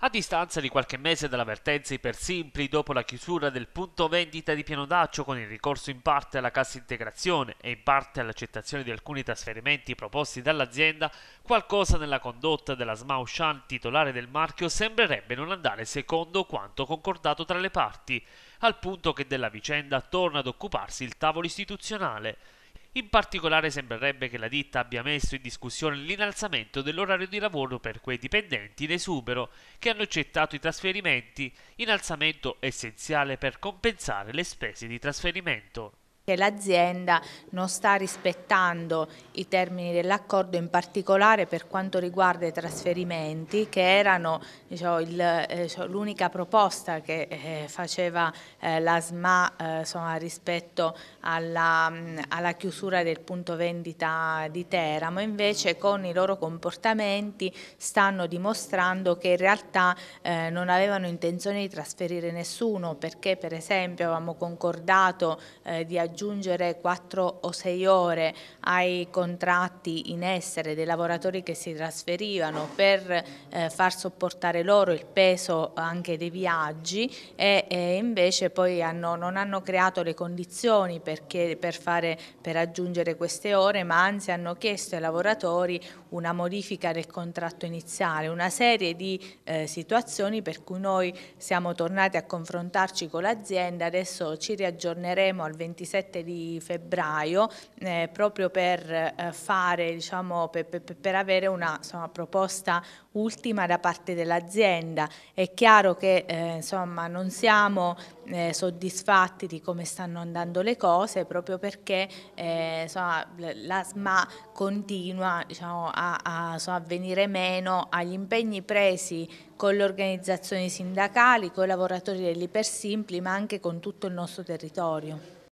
A distanza di qualche mese dall'avvertenza ipersimpli dopo la chiusura del punto vendita di Piano Daccio con il ricorso in parte alla cassa integrazione e in parte all'accettazione di alcuni trasferimenti proposti dall'azienda, qualcosa nella condotta della Smaushan titolare del marchio sembrerebbe non andare secondo quanto concordato tra le parti, al punto che della vicenda torna ad occuparsi il tavolo istituzionale. In particolare sembrerebbe che la ditta abbia messo in discussione l'innalzamento dell'orario di lavoro per quei dipendenti in esubero che hanno accettato i trasferimenti, innalzamento essenziale per compensare le spese di trasferimento. L'azienda non sta rispettando i termini dell'accordo in particolare per quanto riguarda i trasferimenti che erano diciamo, eh, cioè, l'unica eh, proposta che eh, faceva eh, la SMA eh, insomma, rispetto alla, mh, mm, alla, chiusura del punto vendita di Teramo, invece con i loro comportamenti stanno dimostrando che in realtà eh, non avevano intenzione di trasferire nessuno perché per esempio avevamo concordato di aggiungere aggiungere 4 o 6 ore ai contratti in essere dei lavoratori che si trasferivano per eh, far sopportare loro il peso anche dei viaggi e, e invece poi hanno, non hanno creato le condizioni perché, per, fare, per aggiungere queste ore ma anzi hanno chiesto ai lavoratori una modifica del contratto iniziale, una serie di eh, situazioni per cui noi siamo tornati a confrontarci con l'azienda, adesso ci riaggiorneremo al 27 27 di febbraio eh, proprio per eh, fare, diciamo, per, per, per avere una insomma, proposta ultima da parte dell'azienda. È chiaro che eh, insomma, non siamo eh, soddisfatti di come stanno andando le cose proprio perché eh, insomma, la SMA continua diciamo, a, a insomma, venire meno agli impegni presi con le organizzazioni sindacali, con i lavoratori dell'Ipersimpli ma anche con tutto il nostro territorio.